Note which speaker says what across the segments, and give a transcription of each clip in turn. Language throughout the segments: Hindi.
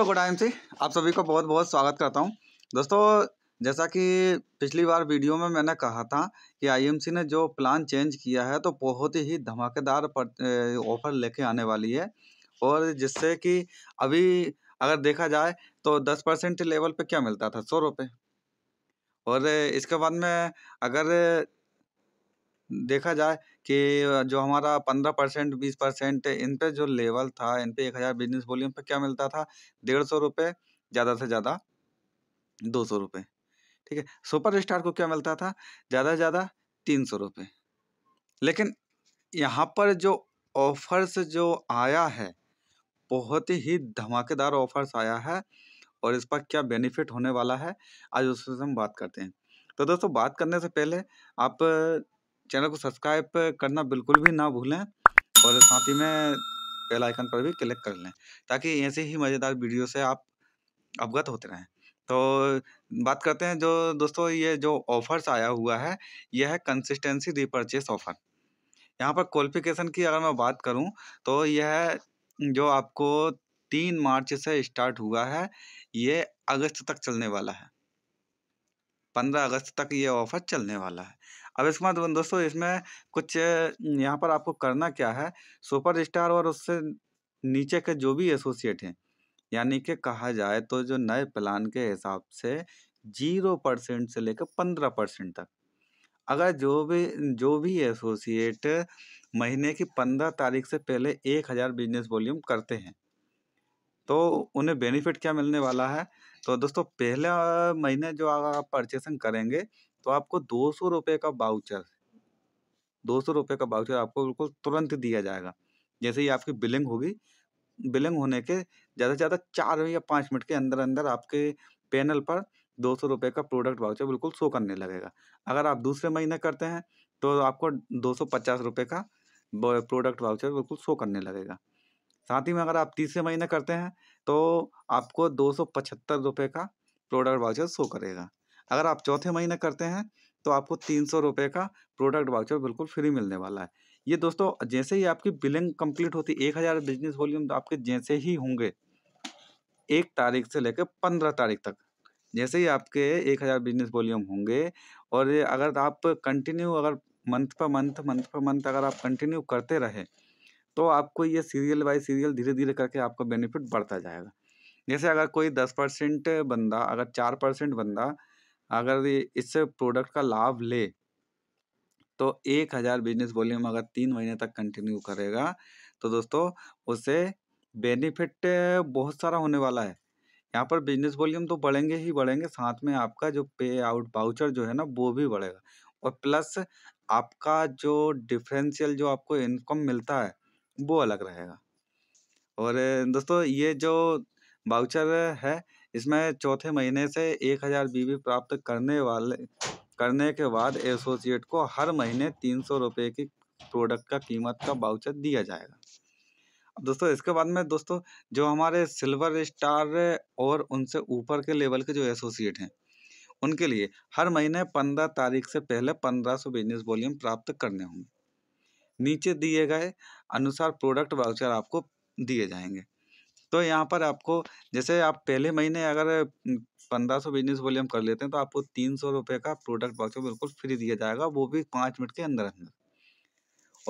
Speaker 1: दोस्तों गुड आइम सी आप सभी को बहुत बहुत स्वागत करता हूं दोस्तों जैसा कि पिछली बार वीडियो में मैंने कहा था कि आईएमसी ने जो प्लान चेंज किया है तो बहुत ही धमाकेदार ऑफर लेके आने वाली है और जिससे कि अभी अगर देखा जाए तो दस परसेंट लेवल पे क्या मिलता था सौ रुपये और इसके बाद में अगर देखा जाए कि जो हमारा पंद्रह परसेंट बीस परसेंट इन पे जो लेवल था इन पे एक हज़ार बिजनेस वॉल्यूम पे क्या मिलता था डेढ़ सौ रुपये ज़्यादा से ज़्यादा दो सौ रुपये ठीक है सुपर स्टार को क्या मिलता था ज़्यादा से ज़्यादा तीन सौ रुपये लेकिन यहाँ पर जो ऑफर्स जो आया है बहुत ही धमाकेदार ऑफर्स आया है और इस पर क्या बेनिफिट होने वाला है आज उससे हम बात करते हैं तो दोस्तों बात करने से पहले आप चैनल को सब्सक्राइब करना बिल्कुल भी ना भूलें और साथ ही में बेल आइकन पर भी क्लिक कर लें ताकि ऐसे ही मज़ेदार वीडियो से आप अवगत होते रहें तो बात करते हैं जो दोस्तों ये जो ऑफ़र्स आया हुआ है यह है कंसिस्टेंसी रिपर्चेस ऑफ़र यहाँ पर क्वालिफिकेशन की अगर मैं बात करूँ तो यह जो आपको तीन मार्च से स्टार्ट हुआ है ये अगस्त तक चलने वाला है पंद्रह अगस्त तक ये ऑफ़र चलने वाला है अब इसके बाद दोस्तों इसमें कुछ यहाँ पर आपको करना क्या है सुपर स्टार और उससे नीचे के जो भी एसोसिएट हैं यानी कि कहा जाए तो जो नए प्लान के हिसाब से जीरो परसेंट से लेकर पंद्रह परसेंट तक अगर जो भी जो भी एसोसिएट महीने की पंद्रह तारीख से पहले एक हज़ार बिजनेस वॉल्यूम करते हैं तो उन्हें बेनिफिट क्या मिलने वाला है तो दोस्तों पहले महीने जो आप परचेसिंग करेंगे तो आपको दो सौ रुपये का बाउचर दो सौ रुपये का बाउचर आपको बिल्कुल तुरंत दिया जाएगा जैसे ही आपकी बिलिंग होगी बिलिंग होने के ज़्यादा से ज़्यादा चार या पाँच मिनट के अंदर अंदर आपके पैनल पर दो सौ रुपये का प्रोडक्ट वाउचर बिल्कुल शो करने लगेगा अगर आप दूसरे महीने करते हैं तो आपको दो सौ पचास रुपये का प्रोडक्ट वाउचर बिल्कुल शो करने लगेगा साथ ही में अगर आप तीसरे महीने करते हैं तो आपको दो सौ पचहत्तर रुपये का प्रोडक्ट वाउचर शो करेगा अगर आप चौथे महीने करते हैं तो आपको तीन सौ रुपये का प्रोडक्ट वाउचर बिल्कुल फ्री मिलने वाला है ये दोस्तों जैसे ही आपकी बिलिंग कंप्लीट होती है एक हज़ार बिजनेस वॉल्यूम तो आपके जैसे ही होंगे एक तारीख से लेकर पंद्रह तारीख तक जैसे ही आपके एक हज़ार बिजनेस वॉल्यूम होंगे और अगर आप कंटिन्यू अगर month per month month per month अगर आप कंटिन्यू करते रहे तो आपको ये सीरियल बाई सीरियल धीरे धीरे करके आपका बेनिफिट बढ़ता जाएगा जैसे अगर कोई दस परसेंट बंदा अगर चार परसेंट बंदा अगर ये इस प्रोडक्ट का लाभ ले तो एक हज़ार बिजनेस वॉल्यूम अगर तीन महीने तक कंटिन्यू करेगा तो दोस्तों उसे बेनिफिट बहुत सारा होने वाला है यहाँ पर बिजनेस वॉल्यूम तो बढ़ेंगे ही बढ़ेंगे साथ में आपका जो पे आउट बाउचर जो है ना वो भी बढ़ेगा और प्लस आपका जो डिफरेंशियल जो आपको इनकम मिलता है वो अलग रहेगा और दोस्तों ये जो बाउचर है इसमें चौथे महीने से एक हजार बीबी प्राप्त करने वाले करने के बाद एसोसिएट को हर महीने तीन सौ रुपये की प्रोडक्ट का कीमत का बाउचर दिया जाएगा अब दोस्तों इसके बाद में दोस्तों जो हमारे सिल्वर स्टार और उनसे ऊपर के लेवल के जो एसोसिएट हैं उनके लिए हर महीने पंद्रह तारीख से पहले पंद्रह सौ बिजनेस वॉल्यूम प्राप्त करने होंगे नीचे दिए गए अनुसार प्रोडक्ट वाउचर आपको दिए जाएंगे तो यहाँ पर आपको जैसे आप पहले महीने अगर पंद्रह सौ बिजनेस वॉल्यूम कर लेते हैं तो आपको तीन सौ रुपये का प्रोडक्ट वाचर बिल्कुल फ्री दिया जाएगा वो भी पाँच मिनट के अंदर अंदर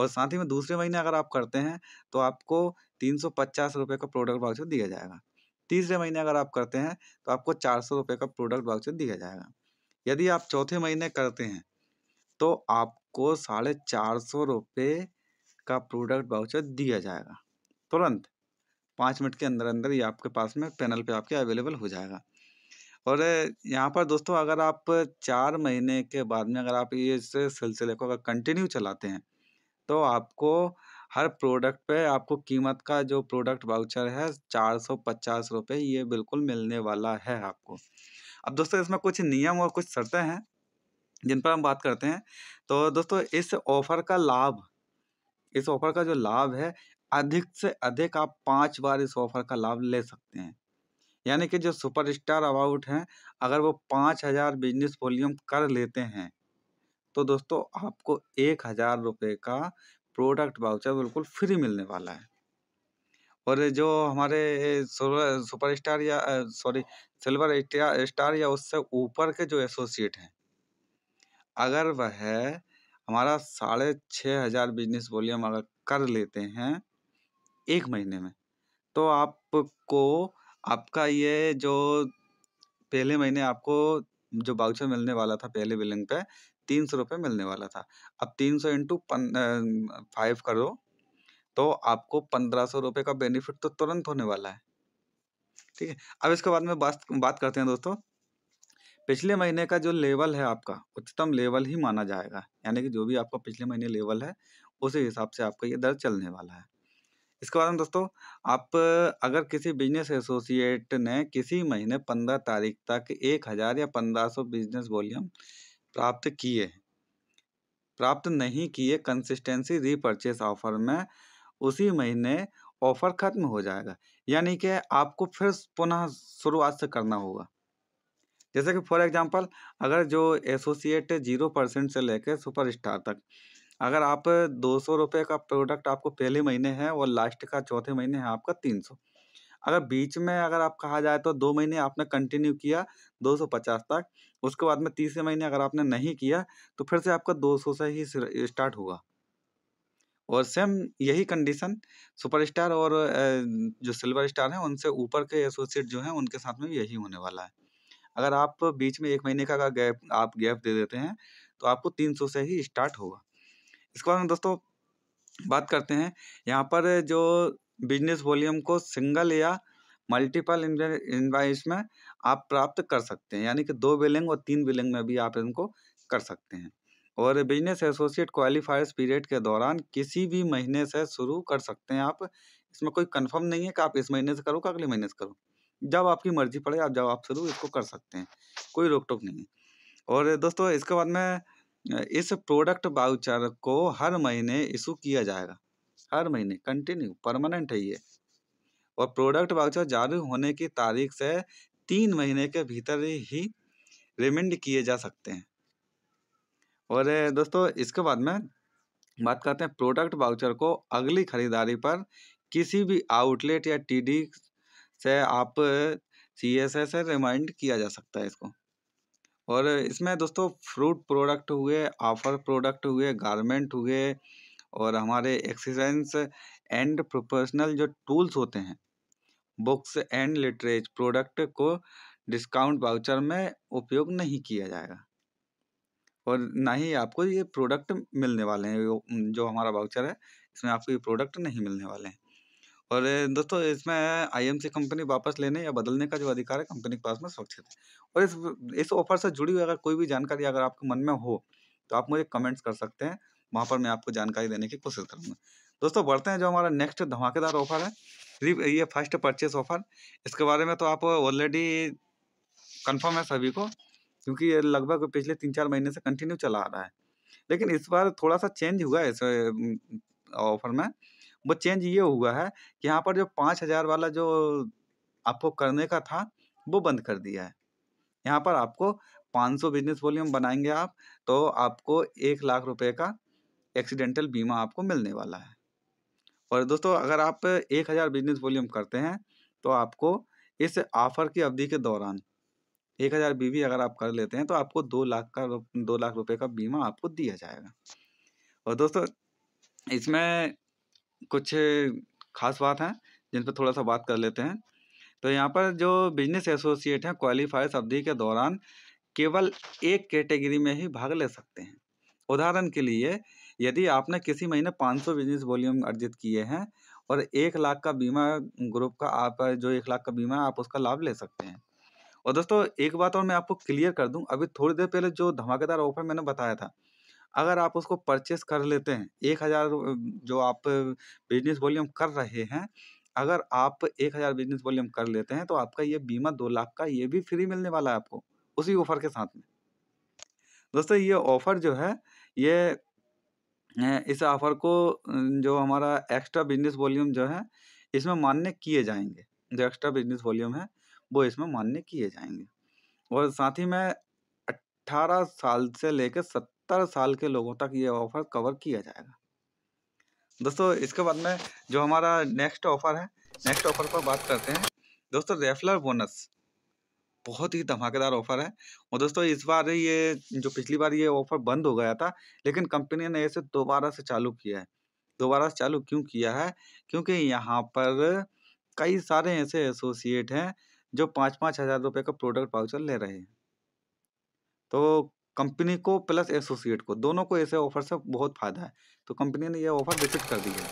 Speaker 1: और साथ ही में दूसरे महीने अगर आप करते हैं तो आपको तीन सौ पचास रुपये का प्रोडक्ट वाउचर दिया जाएगा तीसरे महीने अगर आप करते हैं तो आपको चार सौ रुपये का प्रोडक्ट वाउचर दिया जाएगा यदि आप चौथे महीने करते हैं तो आपको साढ़े चार सौ रुपये का प्रोडक्ट वाउचर दिया जाएगा तुरंत पाँच मिनट के अंदर अंदर ये आपके पास में पैनल पे आपके अवेलेबल हो जाएगा और यहाँ पर दोस्तों अगर आप चार महीने के बाद में अगर आप ये इस सिलसिले को अगर कंटिन्यू चलाते हैं तो आपको हर प्रोडक्ट पे आपको कीमत का जो प्रोडक्ट वाउचर है चार सौ पचास रुपये ये बिल्कुल मिलने वाला है आपको अब दोस्तों इसमें कुछ नियम और कुछ शर्तें हैं जिन पर हम बात करते हैं तो दोस्तों इस ऑफ़र का लाभ इस ऑफ़र का जो लाभ है अधिक से अधिक आप पाँच बार इस ऑफ़र का लाभ ले सकते हैं यानी कि जो सुपर स्टार अबाउट हैं अगर वो पाँच हज़ार बिजनेस वॉल्यूम कर लेते हैं तो दोस्तों आपको एक हज़ार रुपये का प्रोडक्ट वाउचर बिल्कुल फ्री मिलने वाला है और जो हमारे सुपर स्टार या सॉरी सिल्वर स्टार या उससे ऊपर के जो एसोसिएट हैं अगर वह हमारा साढ़े छः हज़ार बिजनेस वॉल्यूम अगर कर लेते हैं एक महीने में तो आपको आपका ये जो पहले महीने आपको जो बाउचर मिलने वाला था पहले बिलिंग पे तीन सौ रुपये मिलने वाला था अब तीन सौ इंटू फाइव करो तो आपको पंद्रह सौ रुपये का बेनिफिट तो तुरंत होने वाला है ठीक है अब इसके बाद में बात बात करते हैं दोस्तों पिछले महीने का जो लेवल है आपका उच्चतम लेवल ही माना जाएगा यानी कि जो भी आपका पिछले महीने लेवल है उसी हिसाब से आपका ये दर चलने वाला है इसके बाद में दोस्तों आप अगर किसी बिजनेस एसोसिएट ने किसी महीने पंद्रह तारीख तक एक हज़ार या पंद्रह सौ बिजनेस वॉल्यूम प्राप्त किए प्राप्त नहीं किए कंसिस्टेंसी रिपर्चेस ऑफर में उसी महीने ऑफर ख़त्म हो जाएगा यानी कि आपको फिर पुनः शुरुआत से करना होगा जैसे कि फॉर एग्जांपल अगर जो एसोसिएट जीरो परसेंट से लेकर सुपर स्टार तक अगर आप दो सौ रुपये का प्रोडक्ट आपको पहले महीने है और लास्ट का चौथे महीने है आपका तीन सौ अगर बीच में अगर आप कहा जाए तो दो महीने आपने कंटिन्यू किया दो सौ पचास तक उसके बाद में तीसरे महीने अगर आपने नहीं किया तो फिर से आपका दो सौ से ही स्टार्ट होगा और सेम यही कंडीशन सुपर स्टार और जो सिल्वर स्टार हैं उनसे ऊपर के एसोसिएट जो हैं उनके साथ में भी यही होने वाला है अगर आप बीच में एक महीने का गैप आप गैप दे देते हैं तो आपको तीन सौ से ही स्टार्ट होगा इसके बाद में दोस्तों बात करते हैं यहाँ पर जो बिजनेस वॉल्यूम को सिंगल या मल्टीपल इन्वाइस में आप प्राप्त कर सकते हैं यानी कि दो बिलिंग और तीन बिलिंग में भी आप इनको कर सकते हैं और बिजनेस एसोसिएट क्वालिफायर्स पीरियड के दौरान किसी भी महीने से शुरू कर सकते हैं आप इसमें कोई कंफर्म नहीं है कि आप इस महीने से करो कि अगले महीने से करो जब आपकी मर्जी पड़े आप जब आप शुरू इसको कर सकते हैं कोई रोक टोक नहीं है और दोस्तों इसके बाद में इस प्रोडक्ट बाउचर को हर महीने इशू किया जाएगा हर महीने कंटिन्यू परमानेंट है ये और प्रोडक्ट बाउचर जारी होने की तारीख से तीन महीने के भीतर ही रिमेंड किए जा सकते हैं और दोस्तों इसके बाद में बात करते हैं प्रोडक्ट बाउचर को अगली खरीदारी पर किसी भी आउटलेट या टीडी से आप सी एस से रिमाइंड किया जा सकता है इसको और इसमें दोस्तों फ्रूट प्रोडक्ट हुए ऑफर प्रोडक्ट हुए गारमेंट हुए और हमारे एक्सरसाइज एंड प्रोफेशनल जो टूल्स होते हैं बुक्स एंड लिटरेज प्रोडक्ट को डिस्काउंट वाउचर में उपयोग नहीं किया जाएगा और ना ही आपको ये प्रोडक्ट मिलने वाले हैं जो हमारा वाउचर है इसमें आपको ये प्रोडक्ट नहीं मिलने वाले हैं और दोस्तों इसमें आईएमसी कंपनी वापस लेने या बदलने का जो अधिकार है कंपनी के पास में सुरक्षित है और इस इस ऑफर से जुड़ी हुई अगर कोई भी जानकारी अगर आपके मन में हो तो आप मुझे कमेंट्स कर सकते हैं वहाँ पर मैं आपको जानकारी देने की कोशिश करूँगा दोस्तों बढ़ते हैं जो हमारा नेक्स्ट धमाकेदार ऑफर है ये फर्स्ट परचेस ऑफर इसके बारे में तो आप ऑलरेडी कन्फर्म है सभी को क्योंकि ये लगभग पिछले तीन चार महीने से कंटिन्यू चला आ रहा है लेकिन इस बार थोड़ा सा चेंज हुआ है इस ऑफर में वो चेंज ये हुआ है कि यहाँ पर जो पाँच हज़ार वाला जो आपको करने का था वो बंद कर दिया है यहाँ पर आपको 500 बिजनेस वॉल्यूम बनाएंगे आप तो आपको एक लाख रुपए का एक्सीडेंटल बीमा आपको मिलने वाला है और दोस्तों अगर आप एक हज़ार बिजनेस वॉल्यूम करते हैं तो आपको इस ऑफ़र की अवधि के दौरान एक हज़ार बीवी अगर आप कर लेते हैं तो आपको दो लाख का दो लाख रुपए का बीमा आपको दिया जाएगा और दोस्तों इसमें कुछ ख़ास बात हैं जिन पर थोड़ा सा बात कर लेते हैं तो यहाँ पर जो बिजनेस एसोसिएट हैं क्वालिफायर्स अवधि के दौरान केवल एक कैटेगरी में ही भाग ले सकते हैं उदाहरण के लिए यदि आपने किसी महीने 500 बिजनेस वॉल्यूम अर्जित किए हैं और एक लाख का बीमा ग्रुप का आप जो एक लाख का बीमा है आप उसका लाभ ले सकते हैं और दोस्तों एक बात और मैं आपको क्लियर कर दूं अभी थोड़ी देर पहले जो धमाकेदार ऑफर मैंने बताया था अगर आप उसको परचेस कर लेते हैं एक हज़ार जो आप बिजनेस वॉल्यूम कर रहे हैं अगर आप एक हज़ार बिजनेस वॉल्यूम कर लेते हैं तो आपका ये बीमा दो लाख का ये भी फ्री मिलने वाला है आपको उसी ऑफर के साथ में दोस्तों ये ऑफ़र जो है ये इस ऑफ़र को जो हमारा एक्स्ट्रा बिजनेस वॉल्यूम जो है इसमें मान्य किए जाएंगे जो एक्स्ट्रा बिजनेस वॉल्यूम है वो इसमें मान्य किए जाएंगे और साथ ही में अट्ठारह साल से लेकर सत सत्तर साल के लोगों तक ये ऑफ़र कवर किया जाएगा दोस्तों इसके बाद में जो हमारा नेक्स्ट ऑफ़र है नेक्स्ट ऑफ़र पर बात करते हैं दोस्तों रेफलर बोनस बहुत ही धमाकेदार ऑफ़र है और दोस्तों इस बार ये जो पिछली बार ये ऑफ़र बंद हो गया था लेकिन कंपनी ने इसे दोबारा से चालू किया है दोबारा से चालू क्यों किया है क्योंकि यहाँ पर कई सारे ऐसे एसोसिएट हैं जो पाँच पाँच हज़ार रुपये का प्रोडक्ट पाउचर ले रहे हैं तो कंपनी को प्लस एसोसिएट को दोनों को ऐसे ऑफर से बहुत फ़ायदा है तो कंपनी ने यह ऑफर विकसित कर दी है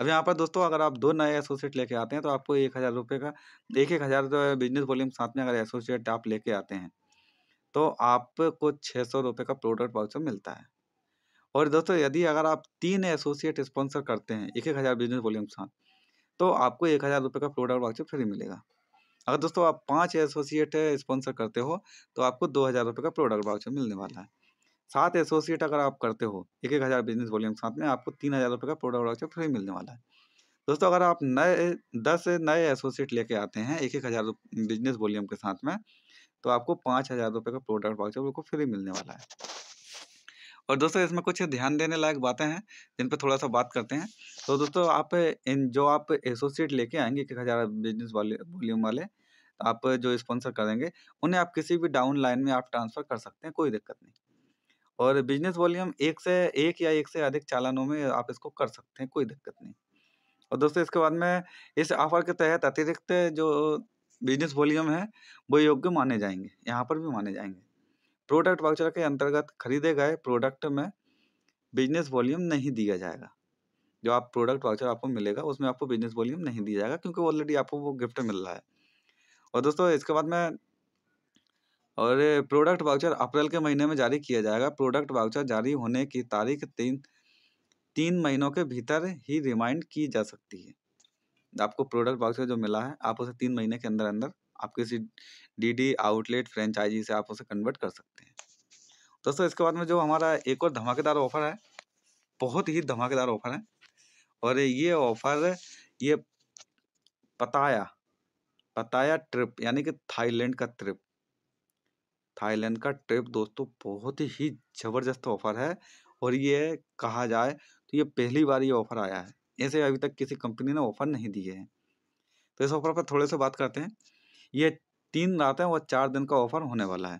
Speaker 1: अब यहाँ पर दोस्तों अगर आप दो नए एसोसिएट लेके आते हैं तो आपको एक हज़ार रुपये का एक एक हज़ार रुपये बिजनेस वॉल्यूम साथ में अगर एसोसिएट आप लेके आते हैं तो आपको छः सौ रुपये का प्रोडक्ट वाउचर मिलता है और दोस्तों यदि अगर आप तीन एसोसिएट स्पॉन्सर करते हैं एक एक हज़ार बिजनेस वॉल्यूम साथ तो आपको एक हज़ार रुपये का प्रोडक्ट वाउचर फ्री मिलेगा अगर दोस्तों आप पाँच एसोसिएट स्पॉन्सर करते हो तो आपको दो हज़ार रुपये का प्रोडक्ट वाउचर मिलने वाला है सात एसोसिएट अगर आप करते हो एक एक हज़ार बिजनेस वॉल्यूम के साथ में आपको तीन हज़ार रुपये का प्रोडक्ट वाउचर फ्री मिलने वाला है दोस्तों अगर आप नए दस नए एसोसिएट लेके आते हैं एक एक हज़ार बिजनेस वॉल्यूम के साथ में तो आपको पाँच हज़ार रुपये का प्रोडक्ट वाउचर बिल्कुल फ्री मिलने वाला है और दोस्तों इसमें कुछ ध्यान देने लायक बातें हैं जिन पर थोड़ा सा बात करते हैं तो दोस्तों आप इन जो आप एसोसिएट लेके आएंगे एक हज़ार बिजनेस वाले वॉल्यूम वाले आप जो स्पॉन्सर करेंगे उन्हें आप किसी भी डाउन लाइन में आप ट्रांसफ़र कर सकते हैं कोई दिक्कत नहीं और बिजनेस वॉल्यूम एक से एक या एक से अधिक चालानों में आप इसको कर सकते हैं कोई दिक्कत नहीं और दोस्तों इसके बाद में इस ऑफर के तहत अतिरिक्त जो बिजनेस वॉल्यूम है वो योग्य माने जाएंगे यहाँ पर भी माने जाएंगे प्रोडक्ट वाउचर के अंतर्गत खरीदे गए प्रोडक्ट में बिजनेस वॉल्यूम नहीं दिया जाएगा जो आप प्रोडक्ट वाउचर आपको मिलेगा उसमें आपको बिजनेस वॉल्यूम नहीं दिया जाएगा क्योंकि ऑलरेडी आपको वो गिफ्ट मिल रहा है और दोस्तों इसके बाद में और प्रोडक्ट वाउचर अप्रैल के महीने में जारी किया जाएगा प्रोडक्ट वाउचर जारी होने की तारीख तीन तीन महीनों के भीतर ही रिमाइंड की जा सकती है आपको प्रोडक्ट वाउचर जो मिला है आप उसे तीन महीने के अंदर अंदर आप किसी डी आउटलेट फ्रेंचाइजी से आप उसे कन्वर्ट कर सकते हैं तो दोस्तों इसके बाद में जो हमारा एक और धमाकेदार ऑफ़र है बहुत ही धमाकेदार ऑफ़र है और ये ऑफ़र ये पताया पताया ट्रिप यानी कि थाईलैंड का ट्रिप थाईलैंड का ट्रिप दोस्तों बहुत ही ज़बरदस्त ऑफ़र है और ये कहा जाए तो ये पहली बार ये ऑफ़र आया है ऐसे अभी तक किसी कंपनी ने ऑफ़र नहीं दिए हैं तो इस ऑफ़र पर थोड़े से बात करते हैं ये तीन रातें और चार दिन का ऑफ़र होने वाला है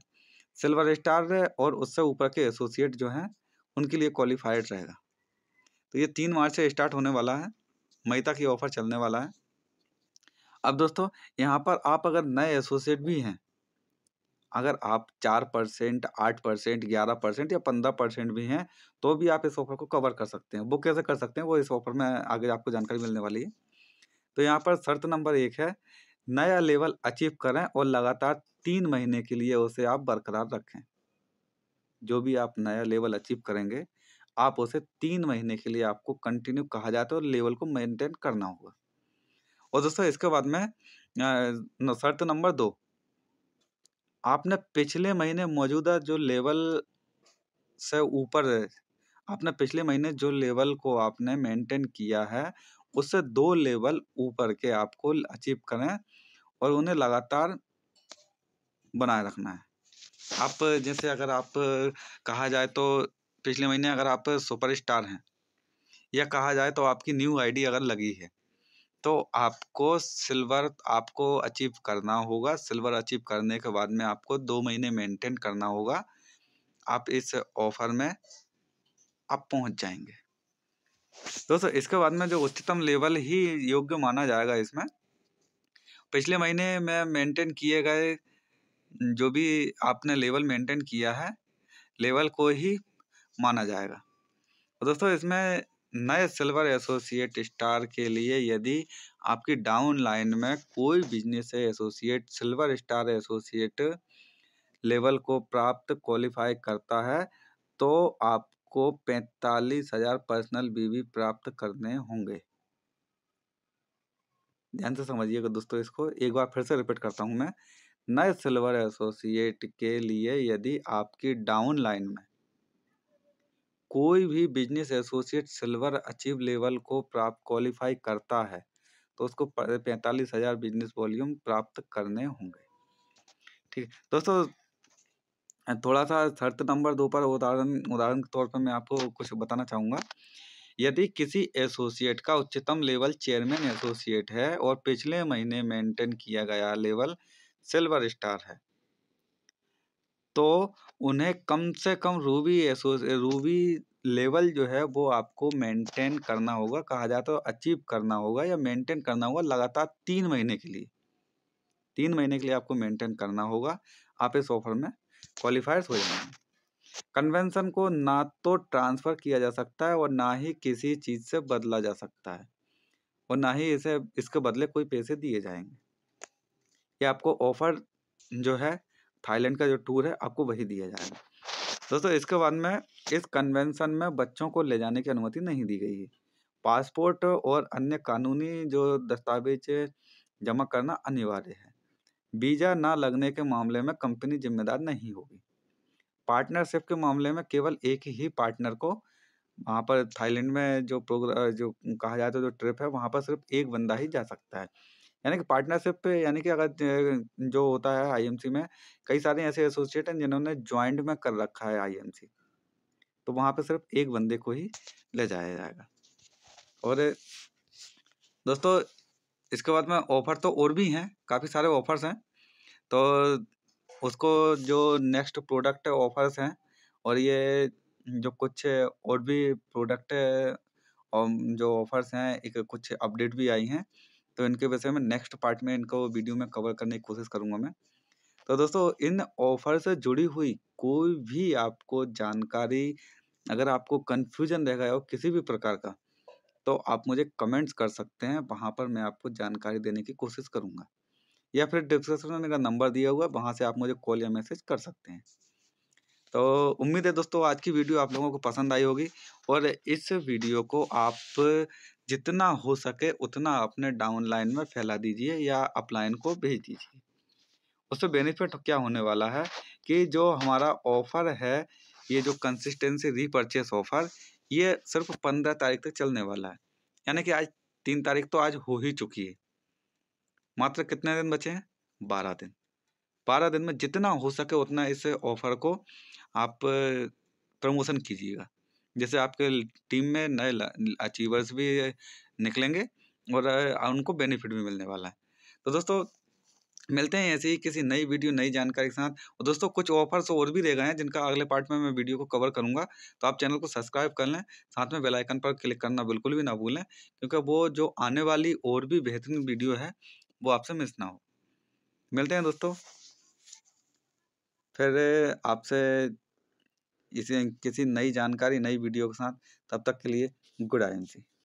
Speaker 1: सिल्वर स्टार और उससे ऊपर के एसोसिएट जो हैं उनके लिए क्वालिफाइड रहेगा तो ये तीन मार्च से स्टार्ट होने वाला है मई तक ये ऑफ़र चलने वाला है अब दोस्तों यहाँ पर आप अगर नए एसोसिएट भी हैं अगर आप चार परसेंट आठ परसेंट ग्यारह परसेंट या पंद्रह परसेंट भी हैं तो भी आप इस ऑफ़र को कवर कर सकते हैं वो कैसे कर सकते हैं वो इस ऑफ़र में आगे आपको जानकारी मिलने वाली है तो यहाँ पर शर्त नंबर एक है नया लेवल अचीव करें और लगातार तीन महीने के लिए उसे आप बरकरार रखें जो भी आप नया लेवल अचीव करेंगे आप उसे तीन महीने के लिए आपको कंटिन्यू कहा जाता है और लेवल को मेंटेन करना होगा और दोस्तों इसके बाद में शर्त नंबर दो आपने पिछले महीने मौजूदा जो लेवल से ऊपर आपने पिछले महीने जो लेवल को आपने मेंटेन किया है उससे दो लेवल ऊपर के आपको अचीव करें और उन्हें लगातार बनाए रखना है आप जैसे अगर आप कहा जाए तो पिछले महीने अगर आप सुपर स्टार हैं या कहा जाए तो आपकी न्यू आईडी अगर लगी है तो आपको सिल्वर आपको अचीव करना होगा सिल्वर अचीव करने के बाद में आपको दो महीने मेंटेन करना होगा आप इस ऑफर में आप पहुंच जाएंगे दोस्तों इसके बाद में जो उच्चतम लेवल ही योग्य माना जाएगा इसमें पिछले महीने में मेंटेन किए गए जो भी आपने लेवल मेंटेन किया है लेवल को ही माना जाएगा तो दोस्तों इसमें नए सिल्वर एसोसिएट स्टार के लिए यदि आपकी डाउन लाइन में कोई business associate silver star associate level को प्राप्त क्वालिफाई करता है तो आपको पैंतालीस हजार पर्सनल बीवी प्राप्त करने होंगे ध्यान से समझिएगा दोस्तों इसको एक बार फिर से रिपीट करता हूँ मैं नए सिल्वर एसोसिएट के लिए यदि आपकी डाउन लाइन में कोई भी business associate silver achieve level को प्राप्त क्वालिफाई करता है तो उसको पैंतालीस हजार बिजनेस वॉल्यूम प्राप्त करने होंगे ठीक दोस्तों थोड़ा सा शर्त नंबर दो पर उदाहरण उदाहरण के तौर पर मैं आपको कुछ बताना चाहूँगा यदि किसी एसोसिएट का उच्चतम लेवल चेयरमैन एसोसिएट है और पिछले महीने मेंटेन किया गया लेवल सिल्वर स्टार है तो उन्हें कम से कम रूबी रूबी लेवल जो है वो आपको मेंटेन करना होगा कहा जाता तो है अचीव करना होगा या मेंटेन करना होगा लगातार तीन महीने के लिए तीन महीने के लिए आपको मेंटेन करना होगा आप इस ऑफर में क्वालिफायर्स हो जाएंगे कन्वेंशन को ना तो ट्रांसफ़र किया जा सकता है और ना ही किसी चीज़ से बदला जा सकता है और ना ही इसे इसके बदले कोई पैसे दिए जाएंगे या आपको ऑफ़र जो है थाईलैंड का जो टूर है आपको वही दिया जाएगा दोस्तों इसके बाद में इस कन्वेंशन में बच्चों को ले जाने की अनुमति नहीं दी गई है पासपोर्ट और अन्य कानूनी जो दस्तावेज जमा करना अनिवार्य है वीज़ा ना लगने के मामले में कंपनी जिम्मेदार नहीं होगी पार्टनरशिप के मामले में केवल एक ही पार्टनर को वहाँ पर थाईलैंड में जो प्रोग्राम जो कहा जाता है जो ट्रिप है वहाँ पर सिर्फ एक बंदा ही जा सकता है यानी कि पार्टनरशिप पे यानी कि अगर जो होता है आईएमसी में कई सारे ऐसे एसोसिएट हैं जिन्होंने ज्वाइंट में कर रखा है आईएमसी तो वहाँ पे सिर्फ एक बंदे को ही ले जाया जाएगा और दोस्तों इसके बाद में ऑफ़र तो और भी हैं काफ़ी सारे ऑफ़र्स हैं तो उसको जो नेक्स्ट प्रोडक्ट ऑफ़र्स हैं और ये जो कुछ और भी प्रोडक्ट और जो ऑफ़र्स हैं एक कुछ अपडेट भी आई हैं तो इनके विषय में नेक्स्ट पार्ट में इनको वीडियो में कवर करने की कोशिश करूंगा मैं तो दोस्तों इन ऑफर से जुड़ी हुई कोई भी आपको जानकारी अगर आपको कन्फ्यूजन रह गया हो किसी भी प्रकार का तो आप मुझे कमेंट्स कर सकते हैं वहाँ पर मैं आपको जानकारी देने की कोशिश करूँगा या फिर डिस्क्रिप्शन में मेरा नंबर दिया हुआ है वहाँ से आप मुझे कॉल या मैसेज कर सकते हैं तो उम्मीद है दोस्तों आज की वीडियो आप लोगों को पसंद आई होगी और इस वीडियो को आप जितना हो सके उतना अपने डाउन लाइन में फैला दीजिए या अपलाइन को भेज दीजिए उससे बेनिफिट क्या होने वाला है कि जो हमारा ऑफ़र है ये जो कंसिस्टेंसी रीपरचेस ऑफ़र ये सिर्फ पंद्रह तारीख तक चलने वाला है यानी कि आज तीन तारीख तो आज हो ही चुकी है मात्र कितने दिन बचे हैं बारह दिन बारह दिन में जितना हो सके उतना इस ऑफ़र को आप प्रमोशन कीजिएगा जैसे आपके टीम में नए अचीवर्स भी निकलेंगे और उनको बेनिफिट भी मिलने वाला है तो दोस्तों मिलते हैं ऐसे ही किसी नई वीडियो नई जानकारी के साथ और दोस्तों कुछ ऑफर्स और भी रह गए हैं जिनका अगले पार्ट में मैं वीडियो को कवर करूंगा तो आप चैनल को सब्सक्राइब कर लें साथ में बेल आइकन पर क्लिक करना बिल्कुल भी ना भूलें क्योंकि वो जो आने वाली और भी बेहतरीन वीडियो है वो आपसे मिस ना हो मिलते हैं दोस्तों फिर आपसे इसे किसी नई जानकारी नई वीडियो के साथ तब तक के लिए गुड सी